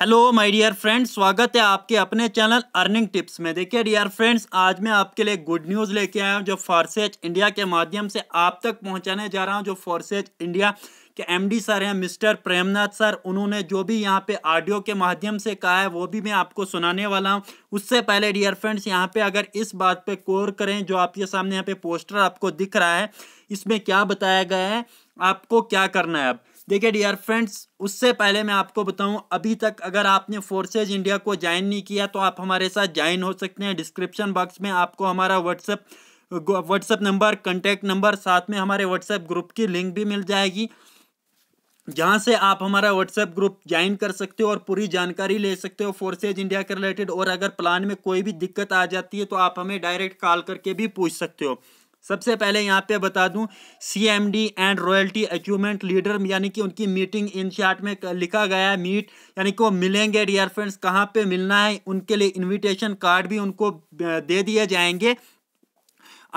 hello my dear friends स्वागत है आपके अपने चैनल अर्निंग टिप्स में देखिए डियर फ्रेंड्स आज मैं आपके लिए गुड न्यूज़ लेके आया हूँ जो फॉरसेज इंडिया के माध्यम से आप तक पहुँचाने जा रहा हूँ जो फॉरसेज इंडिया के एमडी सर हैं मिस्टर प्रेमनाथ सर उन्होंने जो भी यहाँ पे ऑडियो के माध्यम से कहा है वो भी मैं आपको सुनाने वाला हूँ उससे पहले डियर फ्रेंड्स यहाँ पर अगर इस बात पर कोर करें जो आपके सामने यहाँ पे पोस्टर आपको दिख रहा है इसमें क्या बताया गया है आपको क्या करना है अब देखिए डियर फ्रेंड्स उससे पहले मैं आपको बताऊं अभी तक अगर आपने फोर्सेज इंडिया को ज्वाइन नहीं किया तो आप हमारे साथ ज्वाइन हो सकते हैं डिस्क्रिप्शन बॉक्स में आपको हमारा WhatsApp WhatsApp number contact number साथ में हमारे व्हाट्सएप ग्रुप की लिंक भी मिल जाएगी जहाँ से आप हमारा व्हाट्सएप ग्रुप ज्वाइन कर सकते हो और पूरी जानकारी ले सकते हो फोर्सेज इंडिया के रिलेटेड और अगर प्लान में कोई भी दिक्कत आ जाती है तो आप हमें डायरेक्ट कॉल करके भी पूछ सकते हो सबसे पहले यहाँ पे बता दूँ C M D and royalty achievement leader यानी कि उनकी मीटिंग इन चार्ट में लिखा गया है मीट यानी कि वो मिलेंगे डियर फ्रेंड्स कहाँ पे मिलना है उनके लिए इनविटेशन कार्ड भी उनको दे दिए जाएंगे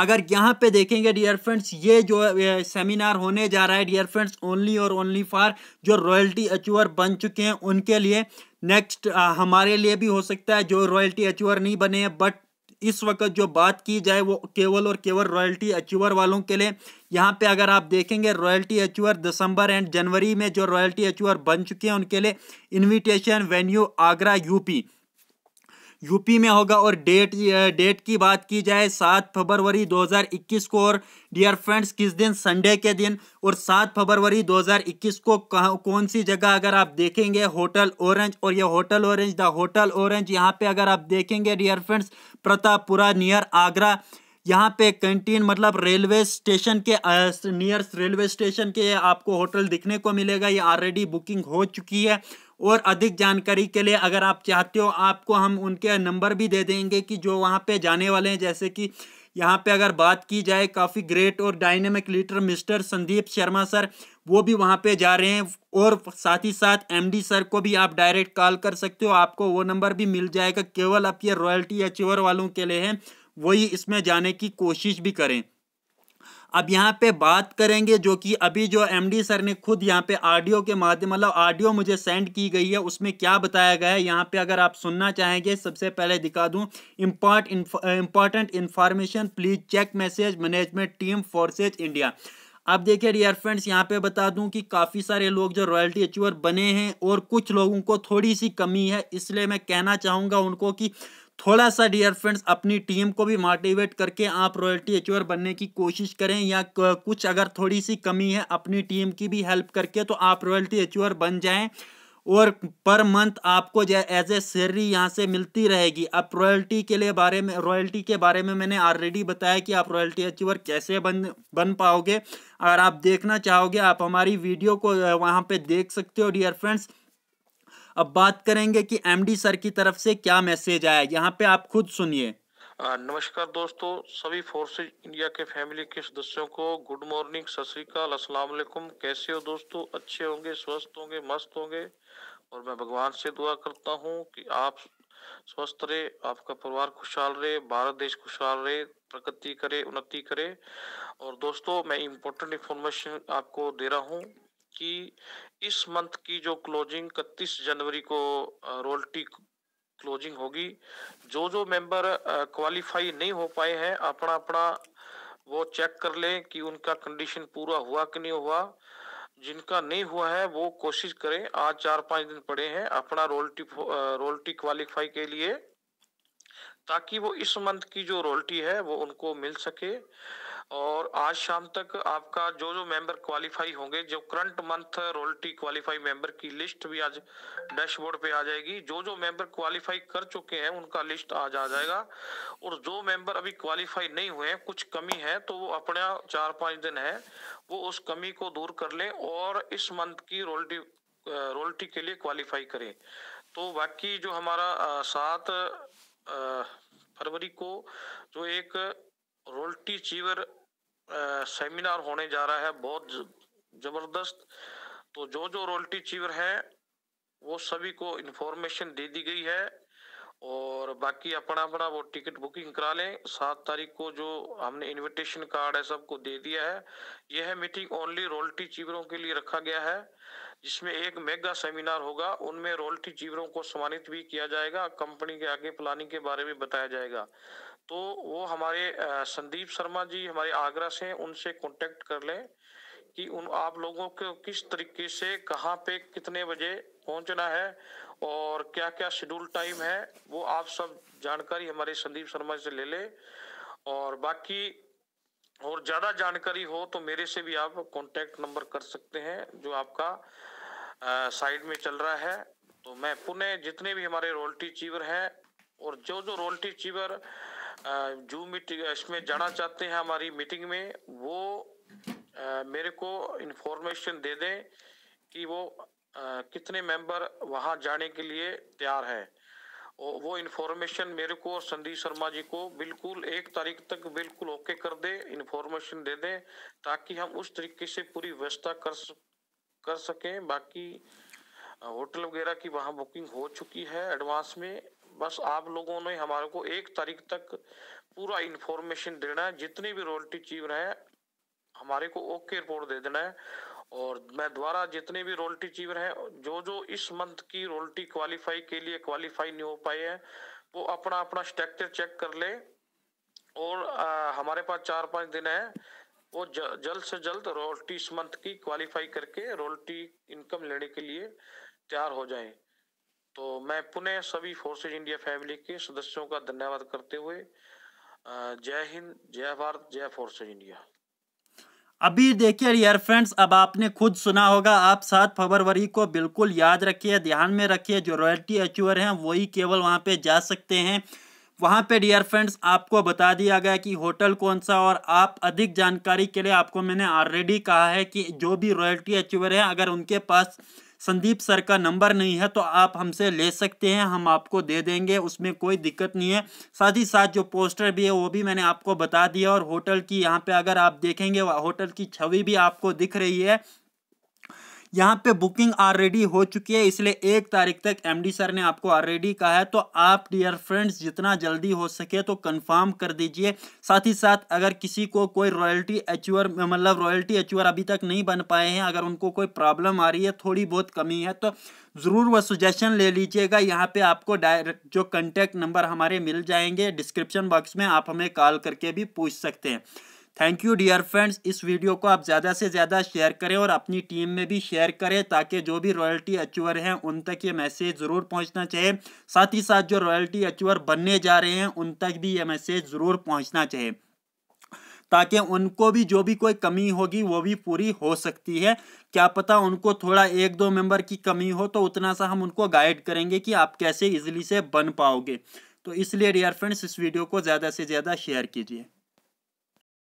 अगर यहाँ पे देखेंगे डियर फ्रेंड्स ये जो सेमिनार होने जा रहा है डियर फ्रेंड्स ओनली और ओनली फॉर जो रॉयल्टी अचीवर बन चुके हैं उनके लिए नेक्स्ट हमारे लिए भी हो सकता है जो रॉयल्टी अचीवर नहीं बने हैं बट इस वक्त जो बात की जाए वो केवल और केवल रॉयल्टी अचीवर वालों के लिए यहाँ पे अगर आप देखेंगे royalty achiever December and January में जो रॉयल्टी अचीवर बन चुके हैं उनके लिए invitation venue Agra UP UP में होगा और डेट डेट की बात की जाए सात फरवरी 2021 को और डियर फ्रेंड्स किस दिन संडे के दिन और सात फरवरी 2021 को कौन सी जगह अगर आप देखेंगे होटल ऑरेंज और ये hotel orange the hotel orange यहाँ पे अगर आप देखेंगे dear friends Pratappura near Agra यहाँ पे कैंटीन मतलब रेलवे स्टेशन के नियर रेलवे स्टेशन के आपको होटल दिखने को मिलेगा ये ऑलरेडी बुकिंग हो चुकी है और अधिक जानकारी के लिए अगर आप चाहते हो आपको हम उनके नंबर भी दे देंगे कि जो वहाँ पे जाने वाले हैं जैसे कि यहाँ पे अगर बात की जाए काफ़ी ग्रेट और dynamic leader mister Sandeep Sharma sir वो भी वहाँ पे जा रहे हैं और साथ ही साथ एमडी सर को भी आप डायरेक्ट कॉल कर सकते हो आपको वो नंबर भी मिल जाएगा केवल आप ये रॉयल्टी अचीवर वालों के लिए हैं वही इसमें जाने की कोशिश भी करें अब यहाँ पे बात करेंगे जो कि अभी जो एमडी सर ने खुद यहाँ पे ऑडियो के माध्यम मतलब ऑडियो मुझे सेंड की गई है उसमें क्या बताया गया है यहाँ पे अगर आप सुनना चाहेंगे सबसे पहले दिखा दूँ import important information please check message management team Forces India अब देखिए डियर फ्रेंड्स यहाँ पे बता दूं कि काफ़ी सारे लोग जो रॉयल्टी अचीवर बने हैं और कुछ लोगों को थोड़ी सी कमी है इसलिए मैं कहना चाहूँगा उनको कि थोड़ा सा डियर फ्रेंड्स अपनी टीम को भी मोटिवेट करके आप रॉयल्टी अचीवर बनने की कोशिश करें या कुछ अगर थोड़ी सी कमी है अपनी टीम की भी हेल्प करके तो आप रॉयल्टी अचीवर बन जाएं और पर मंथ आपको एज ए सैलरी यहाँ से मिलती रहेगी अब रॉयल्टी के लिए बारे में रॉयल्टी के बारे में मैंने ऑलरेडी बताया कि आप रॉयल्टी अचीवर कैसे बन बन पाओगे अगर आप देखना चाहोगे आप हमारी वीडियो को वहाँ पे देख सकते हो डियर फ्रेंड्स अब बात करेंगे कि एमडी सर की तरफ से क्या मैसेज आया यहाँ पे आप खुद सुनिए नमस्कार दोस्तों सभी फोर्सेज इंडिया के फैमिली के सदस्यों को गुड मॉर्निंग सतरीकाल श्रीकाल कैसे हो दोस्तों अच्छे होंगे स्वस्थ होंगे मस्त होंगे और मैं भगवान से दुआ करता हूँ कि आप स्वस्थ रहे आपका परिवार खुशहाल रहे भारत देश खुशहाल रहे प्रगति करे उन्नति करे और दोस्तों मैं इम्पोर्टेंट इन्फॉर्मेशन आपको दे रहा हूँ कि इस मंथ की जो क्लोजिंग इकतीस जनवरी को रोल्टी क्लोजिंग होगी जो जो मेंबर क्वालिफाई नहीं हो पाए हैं अपना अपना वो चेक कर लें कि उनका कंडीशन पूरा हुआ कि नहीं हुआ जिनका नहीं हुआ है वो कोशिश करें आज चार पांच दिन पड़े हैं अपना रोल्टी रोल्टी क्वालिफाई के लिए ताकि वो इस मंथ की जो रोल्टी है वो उनको मिल सके और आज शाम तक आपका जो जो मेंबर क्वालिफाई होंगे जो current month royalty qualify member की लिस्ट भी आज डैशबोर्ड पे आ जाएगी जो जो मेंबर क्वालिफाई कर चुके हैं उनका लिस्ट आज आ जाएगा और जो मेंबर अभी क्वालिफाई नहीं हुए हैं कुछ कमी है तो वो अपना चार पांच दिन है वो उस कमी को दूर कर लें और इस मंथ की रोल्टी रोल्टी के लिए क्वालिफाई करें तो बाकी जो हमारा सात फरवरी को जो एक रोल्टी चीवर सेमिनार होने जा रहा है बहुत जबरदस्त तो जो जो रॉयल्टी चीवर है वो सभी को इन्फॉर्मेशन दे दी गई है और बाकी अपना अपना वो टिकट बुकिंग करा लें सात तारीख को जो हमने इनविटेशन कार्ड है सबको दे दिया है यह है मीटिंग ओनली रोल्टी चीवरों के लिए रखा गया है जिसमें एक मेगा सेमिनार होगा उनमें रोल्टी चीवरों को सम्मानित भी किया जाएगा कंपनी के आगे प्लानिंग के बारे में बताया जाएगा तो वो हमारे संदीप शर्मा जी हमारे आगरा से उनसे कांटेक्ट कर लें कि उन आप लोगों को किस तरीके से कहाँ पे कितने बजे पहुंचना है और क्या क्या शेड्यूल टाइम है वो आप सब जानकारी हमारे संदीप शर्मा से ले लें और बाकी और ज़्यादा जानकारी हो तो मेरे से भी आप कांटेक्ट नंबर कर सकते हैं जो आपका साइड में चल रहा है तो मैं पुणे जितने भी हमारे रॉयल्टी चीवर हैं और जो जो रॉयल्टी चीवर जो मीटिंग इसमें जाना चाहते हैं हमारी मीटिंग में वो मेरे को इन्फॉर्मेशन दे दें कि वो कितने मेंबर वहाँ जाने के लिए तैयार है वो इन्फॉर्मेशन मेरे को और संदीप शर्मा जी को बिल्कुल एक तारीख तक बिल्कुल ओके कर दे इन्फॉर्मेशन दे दें ताकि हम उस तरीके से पूरी व्यवस्था कर कर सकें बाकी होटल वगैरह की वहाँ बुकिंग हो चुकी है एडवांस में बस आप लोगों ने हमारे को एक तारीख तक पूरा इंफॉर्मेशन देना है जितनी भी रॉयल्टी चीवर हैं हमारे को ओके रिपोर्ट दे देना है और मैं द्वारा जितने भी रॉयल्टी चीवर हैं जो जो इस मंथ की रॉयल्टी क्वालिफाई के लिए क्वालिफाई नहीं हो पाए हैं वो अपना अपना स्ट्रक्चर चेक कर ले और आ, हमारे पास चार पांच दिन है वो जल्द से जल्द रॉयल्टी इस मंथ की क्वालिफाई करके रॉयल्टी इनकम लेने के लिए तैयार हो जाएं तो मैं पुनः सभी फोर्सेज इंडिया फैमिली के सदस्यों का धन्यवाद करते हुए जय हिंद जय भारत जय फोर्सेज इंडिया अभी देखिए यार फ्रेंड्स अब आपने खुद सुना होगा आप सात फरवरी को बिल्कुल याद रखिए ध्यान में रखिए जो रॉयल्टी अचीवर हैं वही केवल वहां पे जा सकते हैं वहां पे डियर फ्रेंड्स आपको बता दिया गया कि होटल कौन सा और आप अधिक जानकारी के लिए आपको मैंने ऑलरेडी कहा है कि जो भी रॉयल्टी अचीवर हैं अगर उनके पास संदीप सर का नंबर नहीं है तो आप हमसे ले सकते हैं हम आपको दे देंगे उसमें कोई दिक्कत नहीं है साथ ही साथ जो पोस्टर भी है वो भी मैंने आपको बता दिया और होटल की यहाँ पे अगर आप देखेंगे होटल की छवि भी आपको दिख रही है यहाँ पे बुकिंग ऑलरेडी हो चुकी है इसलिए एक तारीख तक एमडी सर ने आपको ऑलरेडी कहा है तो आप डियर फ्रेंड्स जितना जल्दी हो सके तो कंफर्म कर दीजिए साथ ही साथ अगर किसी को कोई रॉयल्टी एचवर मतलब रॉयल्टी एचवर अभी तक नहीं बन पाए हैं अगर उनको कोई प्रॉब्लम आ रही है थोड़ी बहुत कमी है तो ज़रूर वह सुजेशन ले लीजिएगा यहाँ पे आपको डायरेक्ट जो कंटेक्ट नंबर हमारे मिल जाएंगे डिस्क्रिप्शन बॉक्स में आप हमें कॉल करके भी पूछ सकते हैं थैंक यू डियर फ्रेंड्स इस वीडियो को आप ज़्यादा से ज़्यादा शेयर करें और अपनी टीम में भी शेयर करें ताकि जो भी रॉयल्टी अचीवर हैं उन तक ये मैसेज ज़रूर पहुंचना चाहिए साथ ही साथ जो रॉयल्टी अचीवर बनने जा रहे हैं उन तक भी ये मैसेज ज़रूर पहुंचना चाहिए ताकि उनको भी जो भी कोई कमी होगी वो भी पूरी हो सकती है क्या पता उनको थोड़ा एक दो मेंबर की कमी हो तो उतना सा हम उनको गाइड करेंगे कि आप कैसे इजीली से बन पाओगे तो इसलिए डियर फ्रेंड्स इस वीडियो को ज़्यादा से ज़्यादा शेयर कीजिए